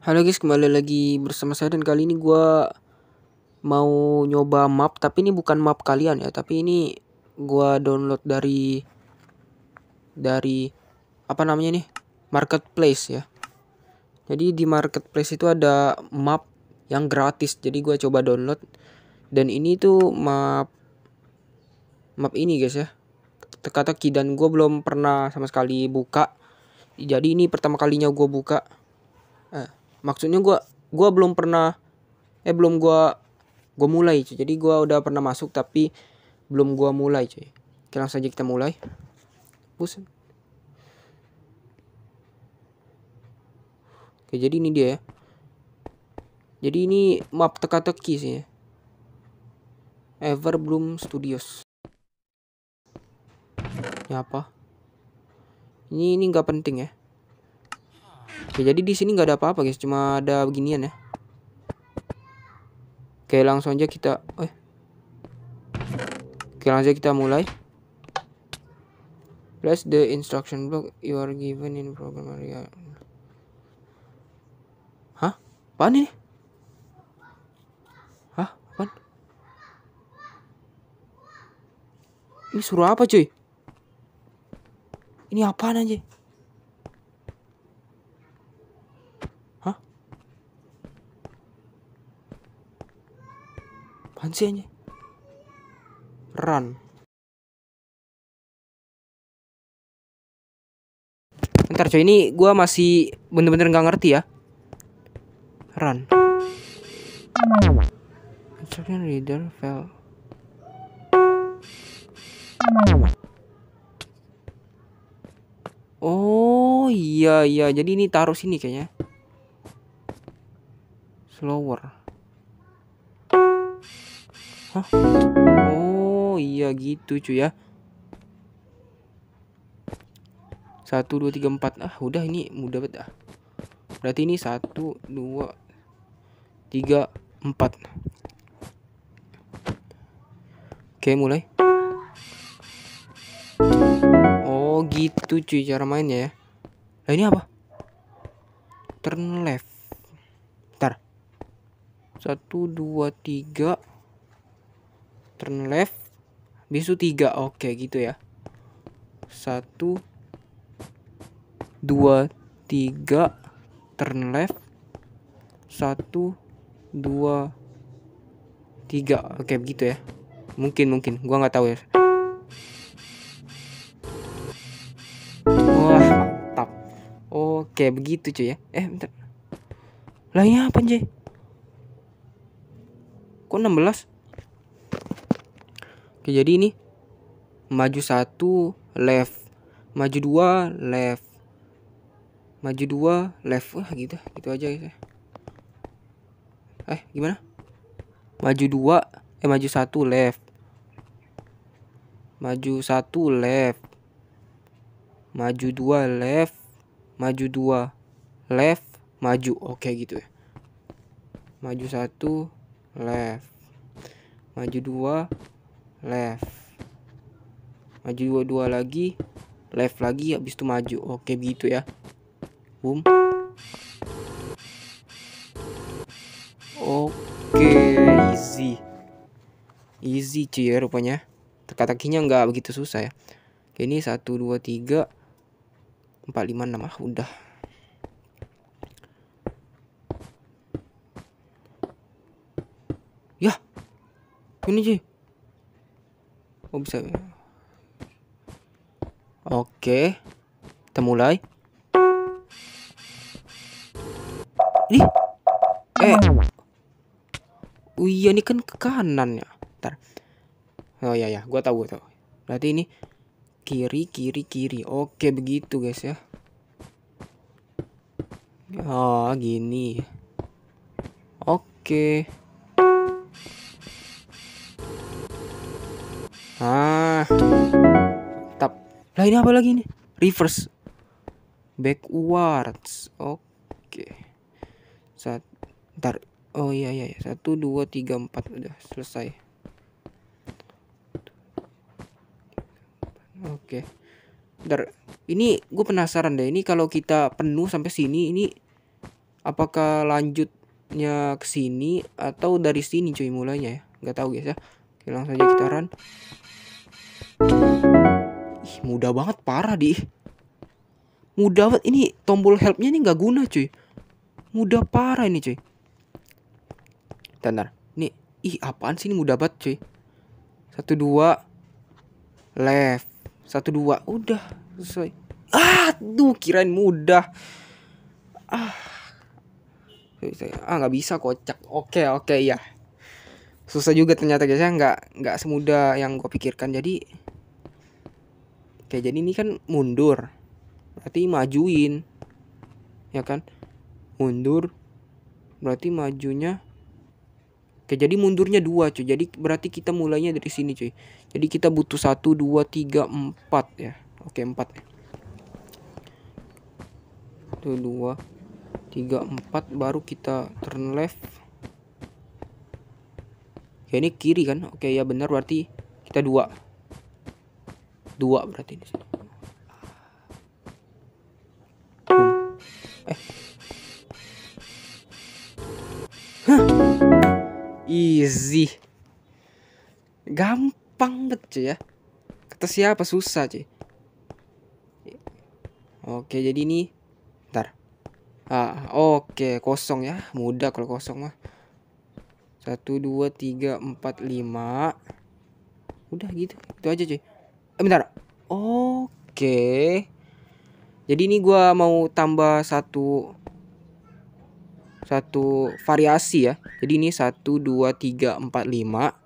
Halo guys, kembali lagi bersama saya dan kali ini gue mau nyoba map, tapi ini bukan map kalian ya, tapi ini gue download dari dari apa namanya nih marketplace ya. Jadi di marketplace itu ada map yang gratis, jadi gue coba download dan ini tuh map map ini guys ya. Teka-teki dan gue belum pernah sama sekali buka, jadi ini pertama kalinya gue buka. Eh maksudnya gue gue belum pernah eh belum gue gue mulai cuy jadi gue udah pernah masuk tapi belum gue mulai cuy oke langsung saja kita mulai Buset. oke jadi ini dia ya jadi ini map teka-teki sih ya. Everbloom Studios. Ini ya apa? Ini ini nggak penting ya. Oke, ya, jadi di sini nggak ada apa-apa guys, cuma ada beginian ya. Oke, langsung aja kita eh. Oke, langsung aja kita mulai. Press the instruction block you are given in program area. Hah? Apaan ini? Hah? Apaan? Ini suruh apa cuy? Ini apaan anjir? Apaan sih ini? Run. Ntar coy, ini gue masih bener-bener gak ngerti ya. Run. Instruction reader fail. Oh iya iya, jadi ini taruh sini kayaknya. Slower. Hah? Oh iya gitu cuy ya. Satu dua tiga empat ah udah ini mudah banget ah. Berarti ini satu dua tiga empat. Oke mulai. Oh gitu cuy cara mainnya ya. Nah ini apa? Turn left. Ntar. Satu dua tiga turn left bisu tiga oke okay, gitu ya satu dua tiga turn left satu dua tiga oke okay, begitu ya mungkin mungkin gua nggak tahu ya wah mantap oke okay, begitu cuy ya eh bentar lah ya apa Jay? kok 16 Oke, jadi ini maju satu left, maju dua left, maju dua left, wah gitu, gitu aja guys. Ya. Eh, gimana? Maju dua, eh maju satu left, maju satu left, maju dua left, maju dua left, maju, oke gitu ya. Maju satu left, maju dua left maju dua, dua lagi left lagi habis itu maju oke begitu ya boom oke easy easy cuy ya rupanya teka-tekinya nggak begitu susah ya oke, ini satu dua tiga empat lima enam ah udah ya ini cuy Oh bisa. Oke. Kita mulai. Ih. Eh. Oh iya ini kan ke kanan ya. Ntar. Oh iya ya, gua tahu gua Berarti ini kiri kiri kiri. Oke begitu guys ya. Oh gini. Oke. ah tap lah ini apa lagi ini reverse backwards oke okay. ntar oh iya, iya iya satu dua tiga empat udah selesai oke ntar ini gue penasaran deh ini kalau kita penuh sampai sini ini apakah lanjutnya ke sini atau dari sini cuy mulanya ya nggak tahu guys ya Oke, langsung aja kita run Ih, mudah banget parah di. Mudah banget ini tombol helpnya ini nggak guna cuy. Mudah parah ini cuy. Tenar. Nih, ih apaan sih ini mudah banget cuy. Satu dua left satu dua udah selesai. Ah, tuh kirain mudah. Ah, ah nggak bisa kocak. Oke oke ya. Susah juga ternyata guys ya nggak nggak semudah yang gue pikirkan jadi Oke, jadi ini kan mundur. Berarti majuin. Ya kan? Mundur berarti majunya Oke, jadi mundurnya dua cuy. Jadi berarti kita mulainya dari sini cuy. Jadi kita butuh satu dua tiga empat ya. Oke, empat ya. Tuh dua tiga empat baru kita turn left. Oke, ini kiri kan? Oke, ya benar berarti kita dua dua berarti ini, sini. Eh. Easy. Gampang bet cuy ya. Kata siapa susah cuy. Oke, jadi ini ntar. Ah, oke, kosong ya. Mudah kalau kosong mah. Satu, dua, tiga, empat, lima. Udah gitu. Itu aja cuy bentar oke jadi ini gue mau tambah satu satu variasi ya jadi ini satu dua tiga empat lima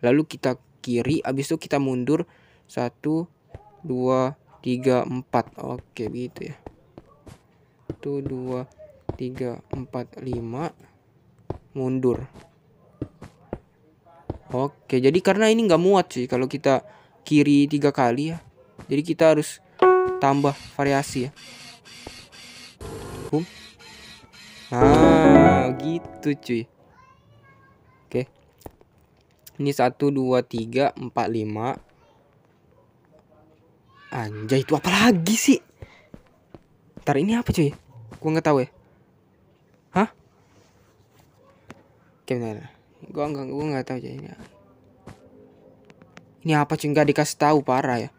lalu kita kiri abis itu kita mundur satu dua tiga empat oke gitu ya satu dua tiga empat lima mundur oke jadi karena ini nggak muat sih kalau kita kiri tiga kali ya jadi kita harus tambah variasi ya boom nah gitu cuy oke ini satu dua tiga empat lima anjay itu apa lagi sih ntar ini apa cuy gua nggak tahu ya hah Oke, benar. Gua enggak gua enggak tahu cuy ini. Ini apa sih nggak dikasih tahu parah ya.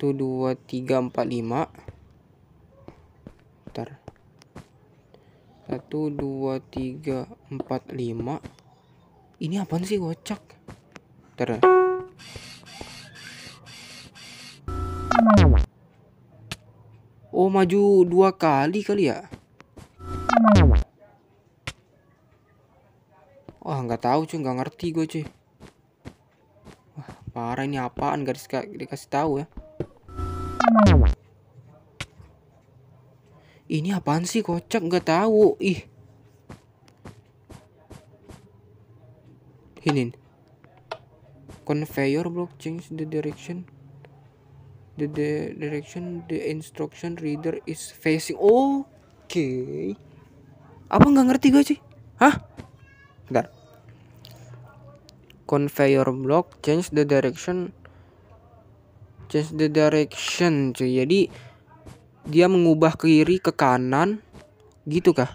Tuh dua tiga empat lima. Ntar. Satu dua tiga empat lima. Ini apaan sih kocak? Ntar. Ya. Oh maju dua kali kali ya? Wah nggak tahu cuy nggak ngerti gue cuy. Parah ini apaan gak dikasih tahu ya. Ini apaan sih kocak gak tahu. Ih. Ini. Conveyor block change the direction. The, the direction the instruction reader is facing. Oke. Okay. Apa nggak ngerti gue sih? Hah? Bentar conveyor block change the direction change the direction cuy jadi dia mengubah kiri ke kanan gitu kah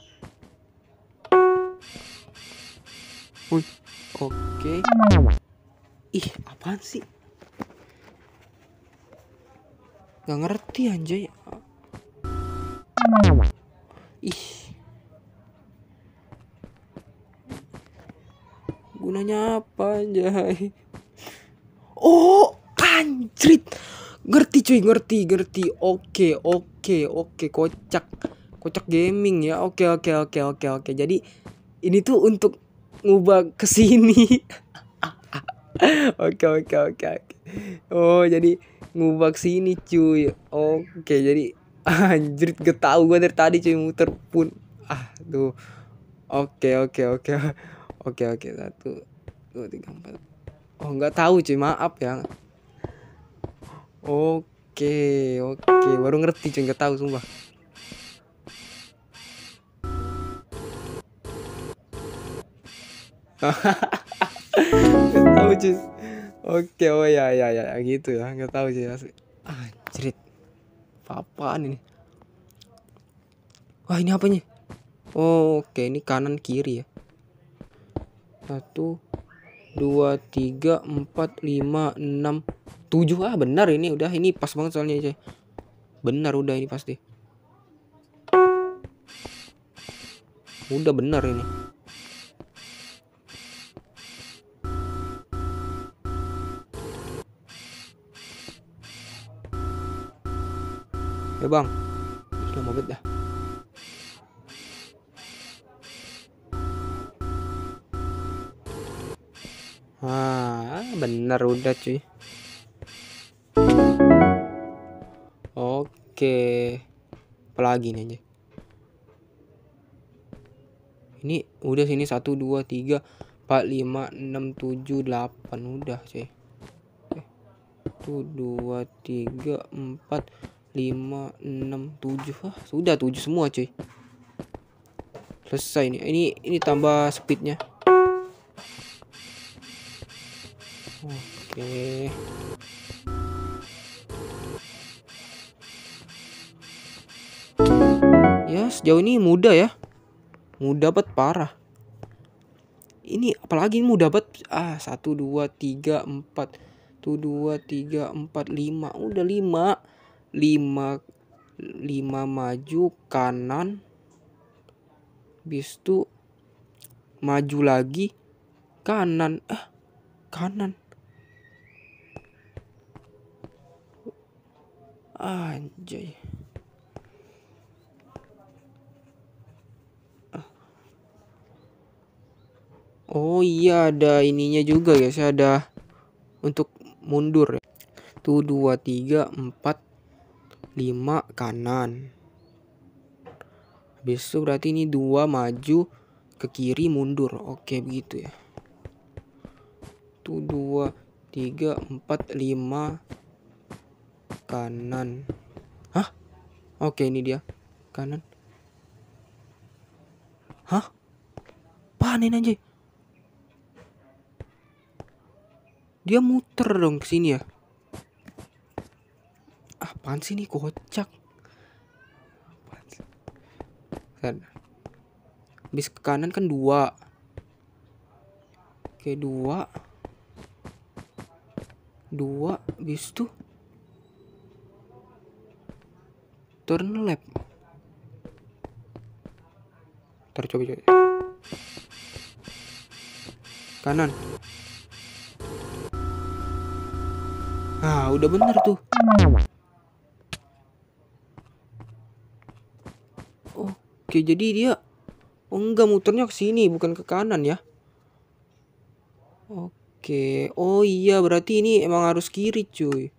oke okay. ih apaan sih nggak ngerti anjay gunanya apa anjay oh anjrit ngerti cuy ngerti ngerti oke oke oke kocak kocak gaming ya oke oke oke oke oke jadi ini tuh untuk ngubah kesini oke oke oke oke oh jadi ngubah kesini cuy oke jadi anjrit gak tau gue dari tadi cuy muter pun ah tuh oke oke oke oke oke satu satu tiga empat oh nggak tahu cuy maaf ya oke oke baru ngerti cuy nggak tahu sumpah nggak tahu cuy oke oh ya ya ya gitu ya nggak tahu cuy asli cerit ah, apaan ini wah ini apanya oh, oke ini kanan kiri ya satu dua tiga empat lima enam tujuh ah benar ini udah ini pas banget soalnya cuy benar udah ini pasti udah benar ini ya bang udah mobet dah ah bener udah cuy. Oke. Apalagi nih aja. Ini udah sini satu dua tiga empat lima enam tujuh delapan udah cuy. Eh, satu dua tiga empat lima enam tujuh Ah, sudah tujuh semua cuy. Selesai nih. Ini ini tambah speednya. Oke. Ya, sejauh ini mudah ya. Mudah banget parah. Ini apalagi ini mudah bet ah 1 2 3 4 satu dua tiga empat lima udah lima lima lima maju kanan bis itu maju lagi kanan ah kanan Anjay. Oh iya ada ininya juga guys, ada untuk mundur ya. Tuh 2 3 4 5 kanan. Habis itu berarti ini 2 maju ke kiri mundur. Oke begitu ya. Tuh 2 3 4 5 kanan hah oke ini dia kanan hah panen aja dia muter dong ke sini ya apaan sih ini kocak kan bis ke kanan kan dua oke dua dua bis tuh turun lab tercoba coba kanan nah udah bener tuh oke jadi dia oh, enggak muternya ke sini bukan ke kanan ya oke oh iya berarti ini emang harus kiri cuy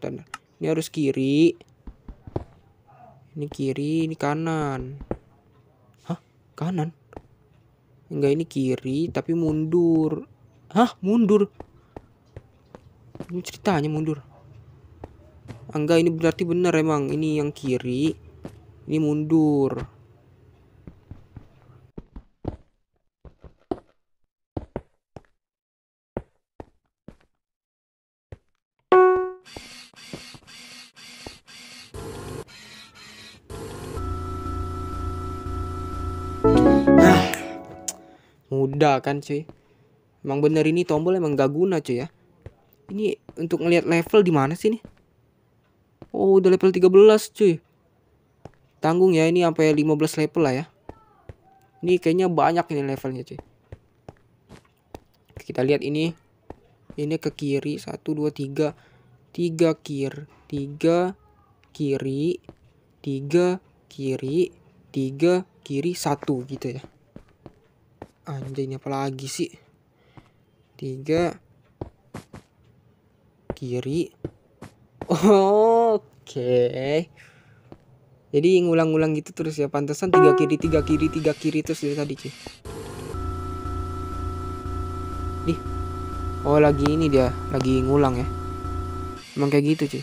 Bentar. ini harus kiri ini kiri, ini kanan. Hah? Kanan? Enggak, ini kiri tapi mundur. Hah? Mundur? Ini ceritanya mundur. Enggak, ini berarti bener emang. Ini yang kiri. Ini mundur. kan cuy emang bener ini tombol emang gak guna cuy ya ini untuk ngelihat level di mana sih nih oh udah level 13 cuy tanggung ya ini sampai 15 level lah ya ini kayaknya banyak ini levelnya cuy kita lihat ini ini ke kiri 1 2 3 3 kir 3 kiri 3 kiri 3 kiri 1 gitu ya anjay ini apa lagi sih tiga kiri oh, oke okay. jadi ngulang-ngulang gitu terus ya pantesan tiga kiri tiga kiri tiga kiri terus dari tadi cuy di oh lagi ini dia lagi ngulang ya emang kayak gitu cuy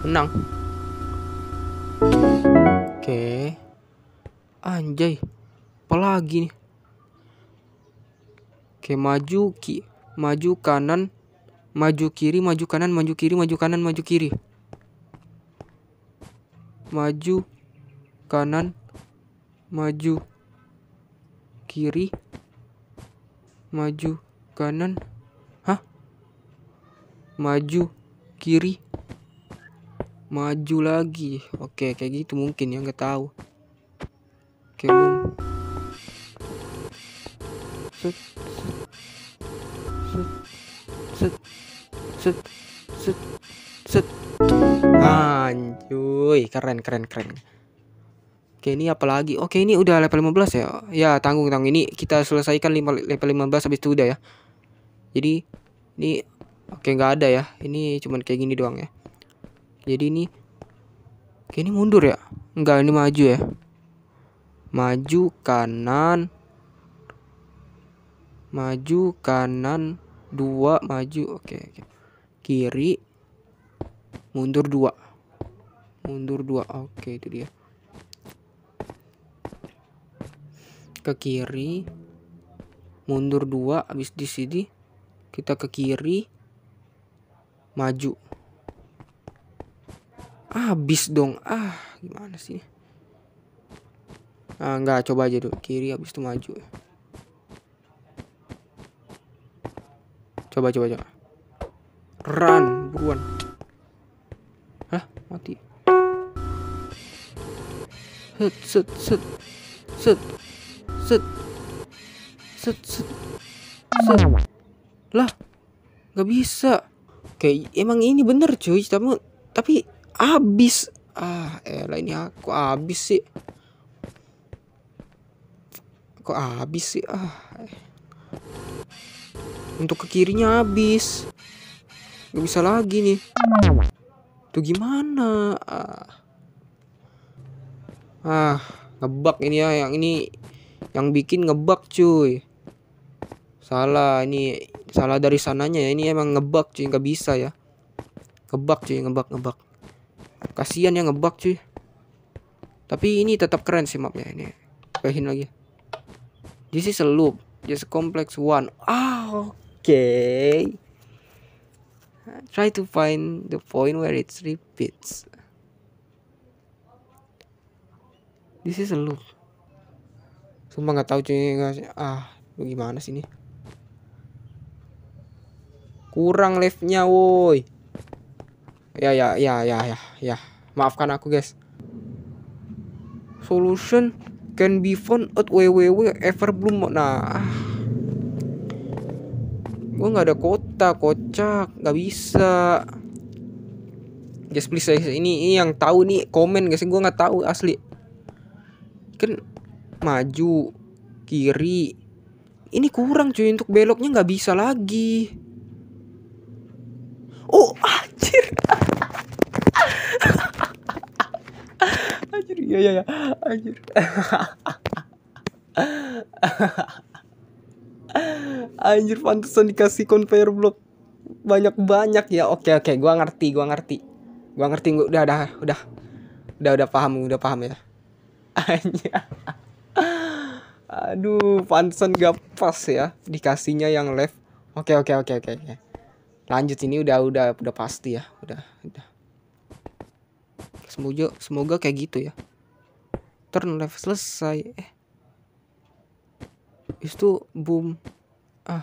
menang oke okay. anjay apalagi nih oke okay, maju ki maju kanan maju kiri maju kanan maju kiri maju kanan maju kiri maju kanan maju kiri maju kanan hah maju kiri maju lagi oke kayak gitu mungkin ya nggak tahu oke boom set set set set set anjuy keren keren keren Oke ini apalagi, Oke ini udah level 15 ya Ya tanggung tanggung ini kita selesaikan level 15 habis itu udah ya Jadi ini Oke nggak ada ya Ini cuman kayak gini doang ya jadi ini kayak ini mundur ya enggak ini maju ya maju kanan maju kanan dua maju oke okay, okay. kiri mundur dua mundur dua oke okay, itu dia ke kiri mundur dua habis di sini kita ke kiri maju abis dong ah gimana sih ah nggak coba aja dulu kiri habis itu maju coba coba coba run buruan hah mati set set set set set set set set lah nggak bisa kayak emang ini bener cuy tapi tapi Abis. Ah, elah eh, ini aku abis sih. Kok abis sih? Ah. Eh. Untuk ke kirinya abis Gak bisa lagi nih. Tuh gimana? Ah. Ah, ngebug ini ya. Yang ini yang bikin ngebug cuy. Salah ini salah dari sananya ya. Ini emang ngebug cuy, nggak bisa ya. Ngebug cuy, ngebug ngebug. Kasihan yang ngebug cuy. Tapi ini tetap keren sih mapnya ini. pahin lagi. This is a loop. Just a complex one. Ah, oh, oke. Okay. Try to find the point where it repeats. This is a loop. Sumpah nggak tahu cuy. Ah, lu gimana sih ini? Kurang leftnya, nya woi ya ya ya ya ya ya maafkan aku guys solution can be found at www everbloom nah gue nggak ada kota kocak nggak bisa guys please guys ini, ini yang tahu nih komen guys gue nggak tahu asli kan maju kiri ini kurang cuy untuk beloknya nggak bisa lagi anjir iya iya ya. anjir anjir pantesan dikasih conveyor block banyak banyak ya oke oke gua ngerti gua ngerti gua ngerti gua udah udah udah udah udah paham udah paham ya anjir aduh pantesan gak pas ya dikasihnya yang left oke oke oke oke, oke lanjut ini udah udah udah pasti ya udah udah semoga semoga kayak gitu ya turn left selesai eh itu boom ah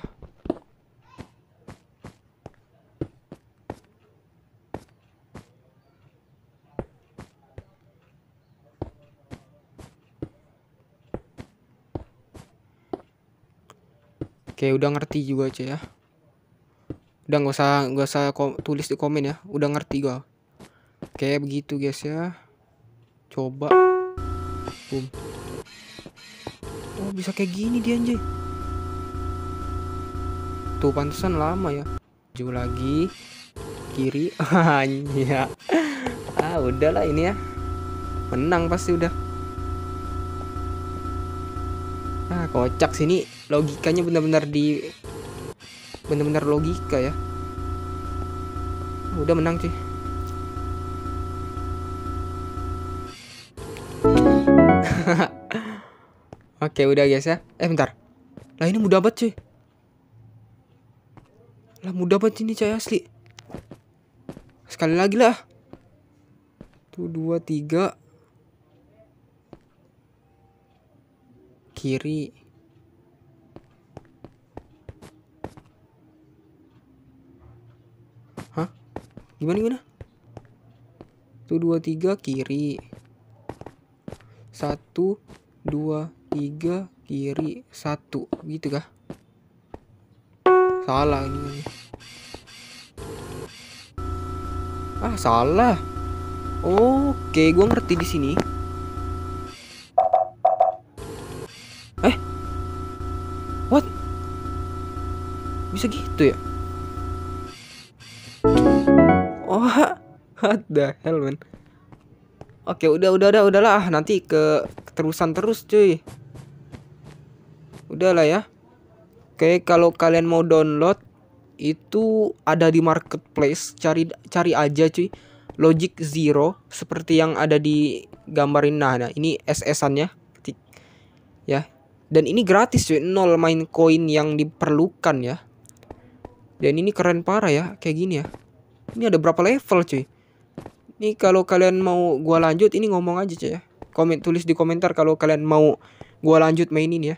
Oke, udah ngerti juga aja ya udah nggak usah nggak usah tulis di komen ya udah ngerti gua kayak begitu guys ya coba boom oh bisa kayak gini dia anjay tuh pantesan lama ya jauh lagi kiri hanya ah udahlah ini ya menang pasti udah ah kocak sini logikanya benar-benar di bener-bener logika ya udah menang sih Oke udah guys ya Eh bentar Lah ini mudah banget cuy Lah mudah banget ini cuy asli Sekali lagi lah Tuh dua tiga Kiri Gimana gimana? Satu dua tiga kiri. Satu dua tiga kiri satu gitu kah? Salah ini. Ah salah. Oke, gue ngerti di sini. Eh, what? Bisa gitu ya? the hell man Oke udah udah udah udahlah ah, nanti ke keterusan terus cuy Udahlah ya Oke kalau kalian mau download itu ada di marketplace cari cari aja cuy Logic Zero seperti yang ada di gambarin nah, nah ini SS-annya ya dan ini gratis cuy nol main koin yang diperlukan ya dan ini keren parah ya kayak gini ya ini ada berapa level cuy Nih kalau kalian mau gua lanjut ini ngomong aja ya. Komen tulis di komentar kalau kalian mau gua lanjut mainin ya.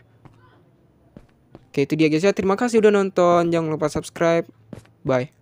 Oke, itu dia guys ya. Terima kasih udah nonton. Jangan lupa subscribe. Bye.